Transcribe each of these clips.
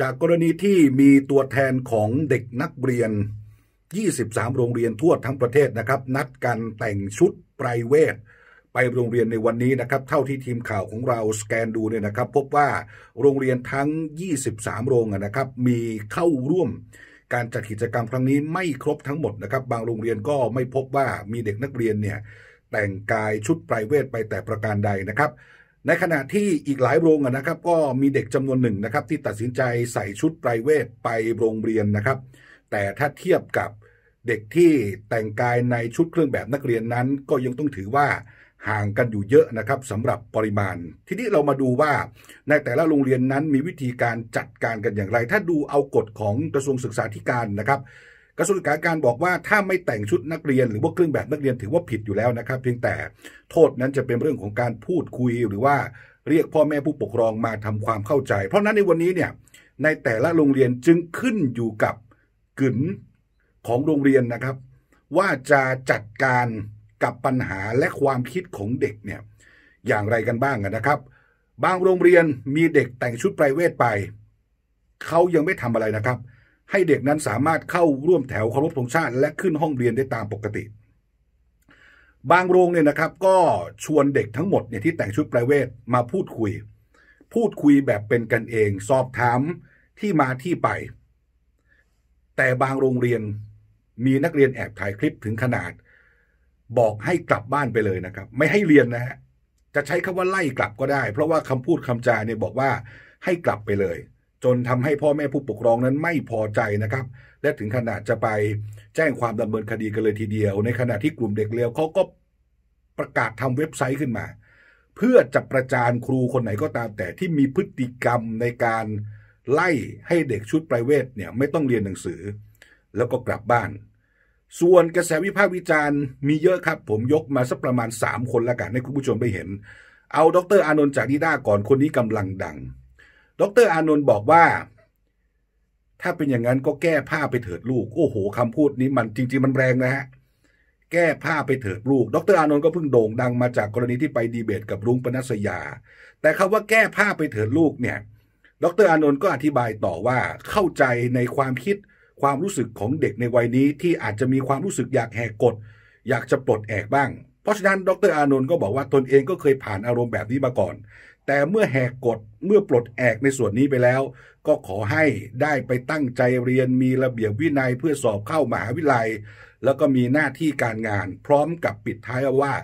จากกรณีที่มีตัวแทนของเด็กนักเรียน 23 โรงเรียนทั่วทั้งประเทศนะครับ นัดกันแต่งชุดไพรเวทไปโรงเรียนในวันนี้นะครับ เท่าที่ทีมข่าวของเราสแกนดูเนี่ยนะครับ พบว่าโรงเรียนทั้ง 23 โรงนะครับ มีเข้าร่วม การจัดกิจกรรมครั้งนี้ไม่ครบทั้งหมดนะครับ บางโรงเรียนก็ไม่พบว่ามีเด็กนักเรียนเนี่ยแต่งกายชุดไพรเวทไปแต่ประการใดนะครับในขณะที่อีกหลายโรงนะครับ ก็มีเด็กจำนวนหนึ่งนะครับ ที่ตัดสินใจใส่ชุดไพรเวท ไปโรงเรียนนะครับ แต่ถ้าเทียบกับเด็กที่แต่งกายในชุดเครื่องแบบนักเรียนนั้น ก็ยังต้องถือว่าห่างกันอยู่เยอะนะครับสำหรับปริมาณทีนี้เรามาดูว่าในแต่ละโรงเรียนนั้นมีวิธีการจัดการกันอย่างไร ถ้าดูเอากฎของกระทรวงศึกษาธิการนะครับกระทรวงศึกษาการบอกว่าถ้าไม่แต่งชุดนักเรียนหรือว่าเครื่องแบบนักเรียนถือว่าผิดอยู่แล้วนะครับเพียงแต่โทษนั้นจะเป็นเรื่องของการพูดคุยหรือว่าเรียกพ่อแม่ผู้ปกครองมาทำความเข้าใจ เพราะนั้นในวันนี้เนี่ยในแต่ละโรงเรียนจึงขึ้นอยู่กับกุ่นของโรงเรียนนะครับ ว่าจะจัดการกับปัญหาและความคิดของเด็กเนี่ยอย่างไรกันบ้างนะครับบางโรงเรียนมีเด็กแต่งชุดไพรเวทไปเขายังไม่ทำอะไรนะครับให้เด็กนั้นสามารถเข้าร่วมแถวเคารพธงชาติ และขึ้นห้องเรียนได้ตามปกติ บางโรงเนี่ยนะครับ ก็ชวนเด็กทั้งหมดเนี่ยที่แต่งชุดประเวทมาพูดคุย พูดคุยแบบเป็นกันเองสอบถามที่มาที่ไป แต่บางโรงเรียนมีนักเรียนแอบถ่ายคลิปถึงขนาด บอกให้กลับบ้านไปเลยนะครับ ไม่ให้เรียนนะฮะจะใช้คำว่าไล่กลับก็ได้ เพราะว่าคำพูดคำจาเนี่ยบอกว่าให้กลับไปเลยจนทำให้พ่อแม่ผู้ปกครองนั้นไม่พอใจนะครับ และถึงขนาดจะไปแจ้งความดำเนินคดีกันเลยทีเดียว ในขณะที่กลุ่มเด็กเลวเขาก็ประกาศทำเว็บไซต์ขึ้นมา เพื่อจะประจานครูคนไหนก็ตามแต่ที่มีพฤติกรรมในการไล่ให้เด็กชุดไพรเวทเนี่ยไม่ต้องเรียนหนังสือ แล้วก็กลับบ้าน ส่วนกระแสวิพากษ์วิจารณ์มีเยอะครับผมยกมาสักประมาณ 3 คนละกันให้คุณผู้ชมไปเห็น เอาดรอานนท์จากนิด้าก่อนคนนี้กำลังดังดรอานนท์บอกว่าถ้าเป็นอย่างนั้นก็แก้ผ้าไปเถิดลูกโอ้โหคำพูดนี้มันจริง ๆ มันแรงนะฮะแก้ผ้าไปเถิดลูกดรอานนท์ก็เพิ่งโด่งดังมาจากกรณีที่ไปดีเบตกับรุ้งปนัสยา แต่คำว่าแก้ผ้าไปเถิดลูกเนี่ยดรอานนท์ก็อธิบายต่อว่า เข้าใจในความคิดความรู้สึกของเด็กในวัยนี้ที่อาจจะมีความรู้สึกอยากแหกกฎอยากจะปลดแอกบ้างเพราะฉะนั้นดรอานนท์ก็บอกว่าตนเองก็เคยผ่านอารมณ์แบบนี้มาก่อน แต่เมื่อแหกกฎเมื่อปลดแอกในส่วนนี้ไปแล้ว ก็ขอให้ได้ไปตั้งใจเรียนมีระเบียบวินัยเพื่อสอบเข้ามหาวิทยาลัย แล้วก็มีหน้าที่การงานพร้อมกับปิดท้ายว่า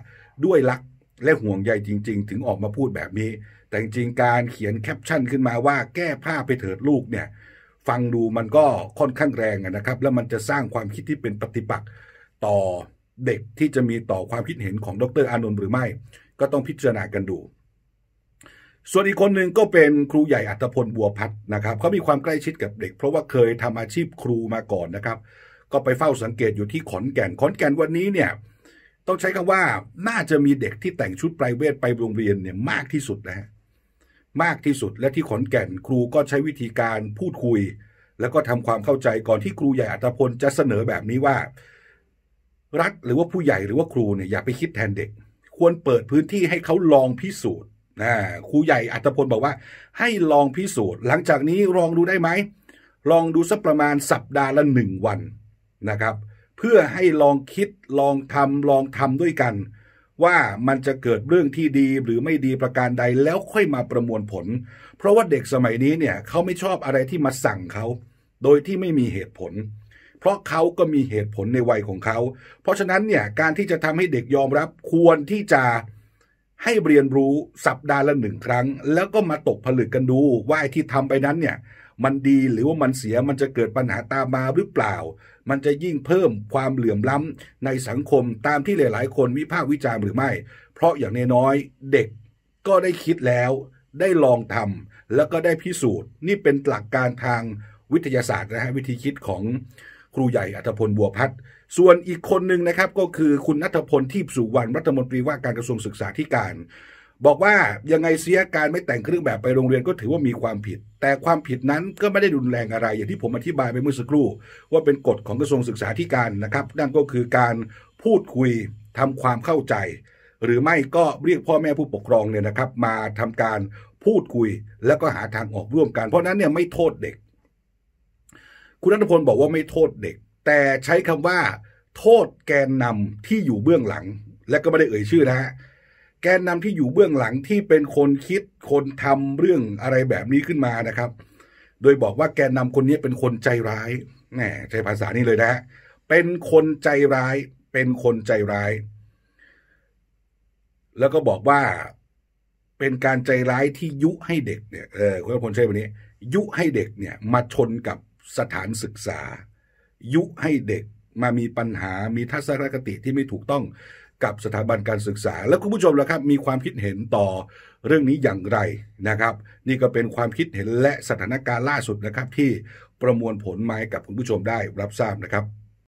ด้วยรัก และห่วงใยจริงๆ ถึงออกมาพูดแบบนี้ แต่จริงๆ การเขียนแคปชั่นขึ้นมาว่า แก้ผ้าไปเถิดลูกเนี่ยฟังดูมันก็ค่อนข้างแรงนะครับ แล้วมันจะสร้างความคิดที่เป็นปฏิปักษ์ต่อเด็กที่จะมีต่อความคิดเห็นของดรอานนท์หรือไม่ ก็ต้องพิจารณากันดูส่วนอีกคนหนึ่งก็เป็นครูใหญ่อัตพลบัวพัฒนะครับเขามีความใกล้ชิดกับเด็กเพราะว่าเคยทำอาชีพครูมาก่อนนะครับ ก็ไปเฝ้าสังเกตอยู่ที่ขอนแก่นขอนแก่นวันนี้เนี่ยต้องใช้คำว่าน่าจะมีเด็กที่แต่งชุดไพรเวทไปโรงเรียนเนี่ยมากที่สุดนะฮะมากที่สุดและที่ขอนแก่นครูก็ใช้วิธีการพูดคุย แล้วก็ทำความเข้าใจก่อนที่ครูใหญ่อัตพลจะเสนอแบบนี้ว่ารัฐหรือว่าผู้ใหญ่หรือว่าครูเนี่ยอย่าไปคิดแทนเด็ก ควรเปิดพื้นที่ให้เขาลองพิสูจน์นะครูใหญ่อัตพลบอกว่า ให้ลองพิสูจน์ หลังจากนี้ลองดูได้ไหมลองดูสักประมาณสัปดาห์ละหนึ่งวันนะครับ เพื่อให้ลองคิดลองทำลองทำด้วยกัน ว่ามันจะเกิดเรื่องที่ดีหรือไม่ดีประการใดแล้วค่อยมาประมวลผล เพราะว่าเด็กสมัยนี้เนี่ยเขาไม่ชอบอะไรที่มาสั่งเขาโดยที่ไม่มีเหตุผลเพราะเขาก็มีเหตุผลในวัยของเขา เพราะฉะนั้นเนี่ยการที่จะทำให้เด็กยอมรับควรที่จะให้เรียนรู้สัปดาห์ละหนึ่งครั้ง แล้วก็มาตกผลึกกันดู ว่าไอ้ที่ทำไปนั้นเนี่ย มันดีหรือว่ามันเสียมันจะเกิดปัญหาตามมาหรือเปล่า มันจะยิ่งเพิ่มความเหลื่อมล้ำในสังคมตามที่หลาย ๆ คนวิพากษ์วิจารณ์หรือไม่ เพราะอย่างน้อยเด็กก็ได้คิดแล้วได้ลองทำแล้วก็ได้พิสูจน์นี่เป็นหลักการทางวิทยาศาสตร์นะฮะวิธีคิดของครูใหญ่อัธพลบัวพัฒส่วนอีกคนหนึ่งนะครับก็คือคุณนัทพลทีพสุวรรณรัฐมนตรีว่าการกระทรวงศึกษาธิการ บอกว่ายังไงเสียการไม่แต่งเครื่องแบบไปโรงเรียนก็ถือว่ามีความผิด แต่ความผิดนั้นก็ไม่ได้รุนแรงอะไร อย่างที่ผมอธิบายไปเมื่อสักครู่ ว่าเป็นกฎของกระทรวงศึกษาธิการนะครับนั่นก็คือการพูดคุยทำความเข้าใจ หรือไม่ก็เรียกพ่อแม่ผู้ปกครองเนี่ยนะครับ มาทำการพูดคุยแล้วก็หาทางออกร่วมกันเพราะนั้นเนี่ยไม่โทษเด็กคุณรัฐพลบอกว่าไม่โทษเด็ก แต่ใช้คำว่า โทษแกนนำ ที่อยู่เบื้องหลัง และก็ไม่ได้เอ่ยชื่อนะฮะแกนนำที่อยู่เบื้องหลังที่เป็นคนคิดคนทำเรื่องอะไรแบบนี้ขึ้นมานะครับ โดยบอกว่าแกนนำคนนี้เป็นคนใจร้ายแหมใช้ภาษานี้เลยนะฮะเป็นคนใจร้าย เป็นคนใจร้าย แล้วก็บอกว่าเป็นการใจร้ายที่ยุให้เด็กเนี่ยเออคุณพลใช่วันนี้ ยุให้เด็กเนี่ย มาชนกับสถานศึกษา ยุให้เด็กมามีปัญหามีทัศนคติที่ไม่ถูกต้อง กับสถาบันการศึกษา แล้วคุณผู้ชมล่ะครับ มีความคิดเห็นต่อเรื่องนี้อย่างไรนะครับ นี่ก็เป็นความคิดเห็นและสถานการณ์ล่าสุดนะครับ ที่ประมวลผลมาให้กับคุณผู้ชมได้รับทราบนะครับ